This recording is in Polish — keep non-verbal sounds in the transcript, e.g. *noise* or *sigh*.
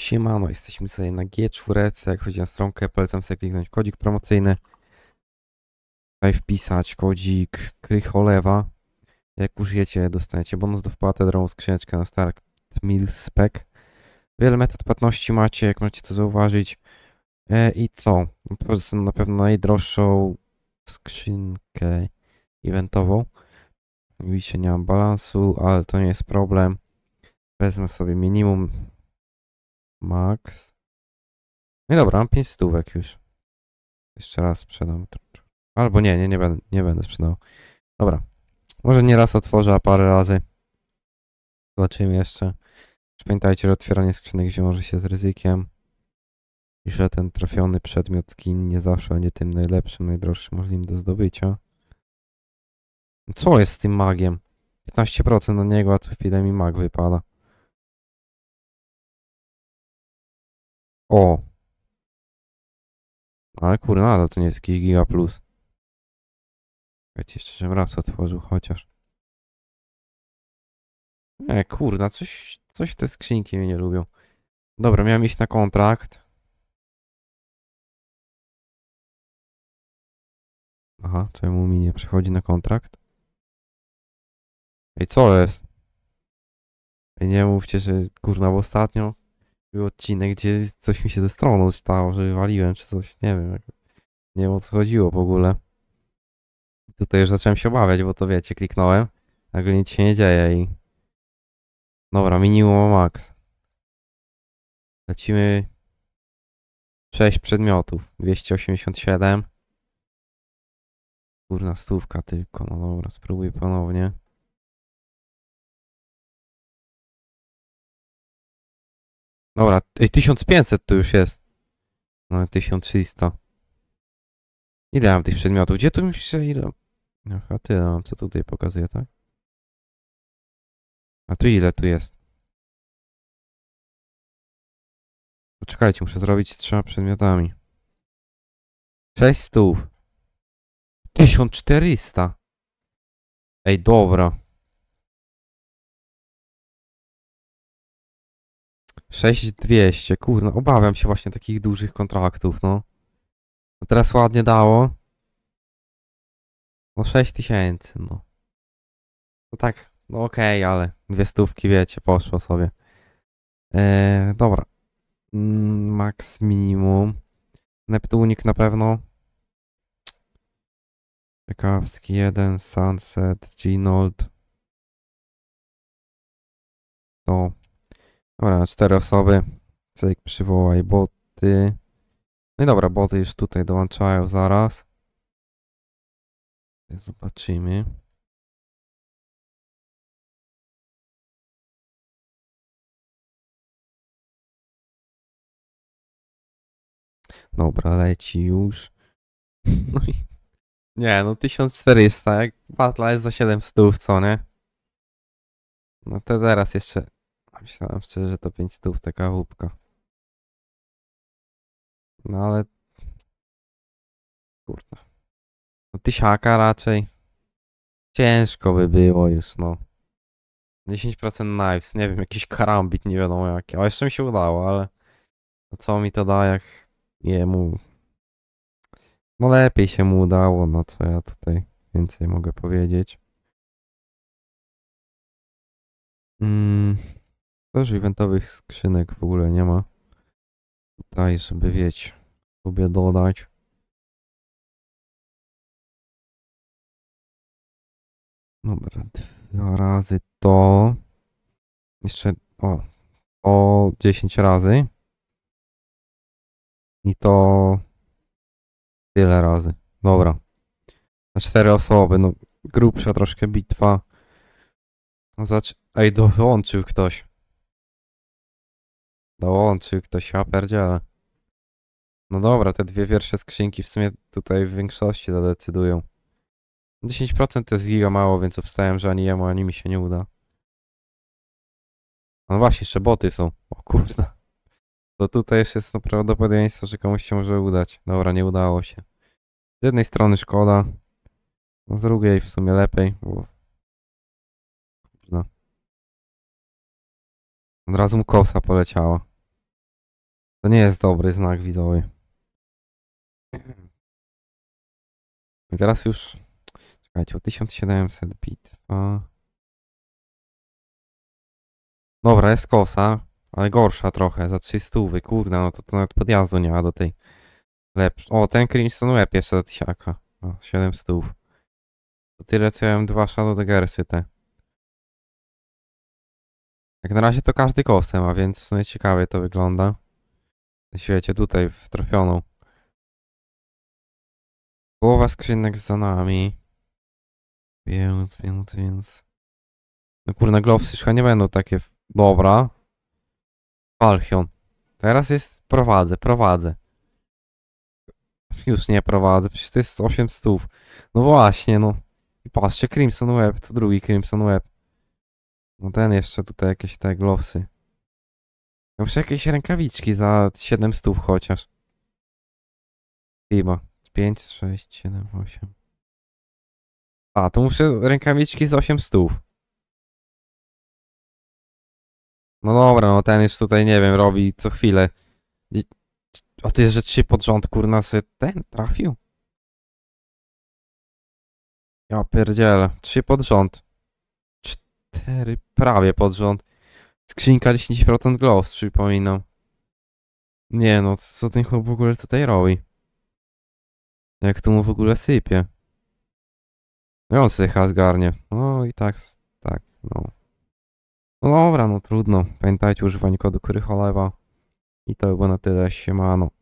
Siemano, jesteśmy sobie na G4, jak chodzi na stronkę, polecam sobie kliknąć kodzik promocyjny. Tutaj wpisać kodzik Krycholewa. Jak użyjecie, dostaniecie bonus do wpłaty, drogą skrzyneczkę na Start Meal Spec. Wiele metod płatności macie, jak możecie to zauważyć. E, I co? Otworzę no sobie na pewno najdroższą skrzynkę eventową. Widzicie, nie mam balansu, ale to nie jest problem. Wezmę sobie minimum Max. No i dobra, mam 5 stówek już. Jeszcze raz sprzedam. Albo nie, nie, nie będę, nie będę sprzedał. Dobra. Może nie raz otworzę, a parę razy. Zobaczymy jeszcze. Pamiętajcie, że otwieranie skrzynek wiąże się z ryzykiem i że ten trafiony przedmiot skin nie zawsze będzie tym najlepszym, najdroższym możliwym do zdobycia. Co jest z tym magiem? 15% na niego, a co w epidemii mag wypada. O! Ale kurna, ale to nie jest jakiś giga plus. Wiecie, jeszcze żebym raz otworzył chociaż. Nie, kurna, coś, coś te skrzynki mnie nie lubią. Dobra, miałem iść na kontrakt. Aha, czemu mi nie przychodzi na kontrakt? Ej, co jest? Ej, nie mówcie, że kurna, bo ostatnio był odcinek, gdzie coś mi się ze strony stało, że waliłem czy coś, nie wiem. Nie wiem o co chodziło w ogóle. Tutaj już zacząłem się obawiać, bo to wiecie, kliknąłem, nagle nic się nie dzieje i... Dobra, minimum max. Lecimy 6 przedmiotów, 287. Górna stówka tylko, no dobra, spróbuję ponownie. Dobra, 1500 to już jest. No, 1300. Ile mam tych przedmiotów? Gdzie tu myślę, Ile... Aha, tyle mam, co tutaj pokazuje, tak? A tu ile tu jest? Poczekajcie, muszę zrobić z trzema przedmiotami. 600. 1400. Ej, dobra. 6200, kurno, obawiam się właśnie takich dużych kontraktów, no. no teraz ładnie dało. No 6000, no. No tak, no okej, okay, ale dwie stówki, wiecie, poszło sobie. Eee, dobra. Mm, max minimum. Neptunik na pewno. Ciekawski 1, Sunset, Ginold. To Dobra, cztery osoby. Cyk, przywołaj boty. No i dobra, boty już tutaj dołączają zaraz. Zobaczymy. Dobra, leci już. *laughs* No i... Nie, no 1400, jak batla jest za 700, co nie? No to teraz jeszcze Myślałem szczerze, że to 5 stów taka łupka. No ale... Kurde. No tysiaka raczej. Ciężko by było już, no. 10% knives, nie wiem, jakiś karambit, nie wiadomo jakie. O, jeszcze mi się udało, ale... No, co mi to da, jak jemu... No lepiej się mu udało, no co ja tutaj więcej mogę powiedzieć. Mmm. Też eventowych skrzynek w ogóle nie ma. Tutaj sobie wiedzieć, sobie dodać. Dobra, dwa razy to. Jeszcze o, o 10 razy. I to tyle razy. Dobra. Na cztery osoby, no grubsza troszkę bitwa. Zacz... Ej, dołączył ktoś. Dołączy no ktoś, ja pierdziele. No dobra, te dwie pierwsze skrzynki w sumie tutaj w większości zadecydują. 10% to jest giga mało, więc obstawiam, że ani jemu, ani mi się nie uda. No właśnie, jeszcze boty są. O kurda. To tutaj jeszcze jest no prawdopodobieństwo, że komuś się może udać. Dobra, nie udało się. Z jednej strony szkoda. No z drugiej w sumie lepiej, bo... Kurda. Od razu mu kosa poleciała. To nie jest dobry znak widowy. I teraz już... Czekajcie, o 1700 bit. Dobra, jest kosa, ale gorsza trochę, za 300, wy, kurde, no to, to nawet podjazdu nie ma do tej lepszej. O, ten Crimson Web jeszcze za tysiaka, o, 700. To tyle, co ja miałem dwa Shadow Daggersy te. Jak na razie to każdy kosem, a więc w sumie ciekawie to wygląda świecie, tutaj w trafioną. Połowa skrzynek za nami. Więc, więc, więc... No kurna, glowsy chyba nie będą takie... Dobra. Falchion. Teraz jest... Prowadzę, prowadzę. Już nie prowadzę, przecież to jest 8 stów. No właśnie, no. I patrzcie, Crimson Web, to drugi Crimson Web. No ten jeszcze tutaj jakieś te glowsy. Muszę jakieś rękawiczki za 7 stów chociaż. Chyba. 5, 6, 7, 8. A, tu muszę rękawiczki z 8 stów. No dobra, no ten już tutaj, nie wiem, robi co chwilę. O, ty jest, że trzy pod rząd, kurna, sobie ten trafił. Ja pierdzielę. Trzy pod rząd. Cztery prawie pod rząd. Skrzynka 10% gloves, przypominam. Nie no, co ten chłop w ogóle tutaj robi? Jak tu mu w ogóle sypie? No on sobie has garnie. No i tak, tak, no. No dobra, no trudno. Pamiętajcie używanie kodu Krycholewa. I to by było na tyle. Siemano.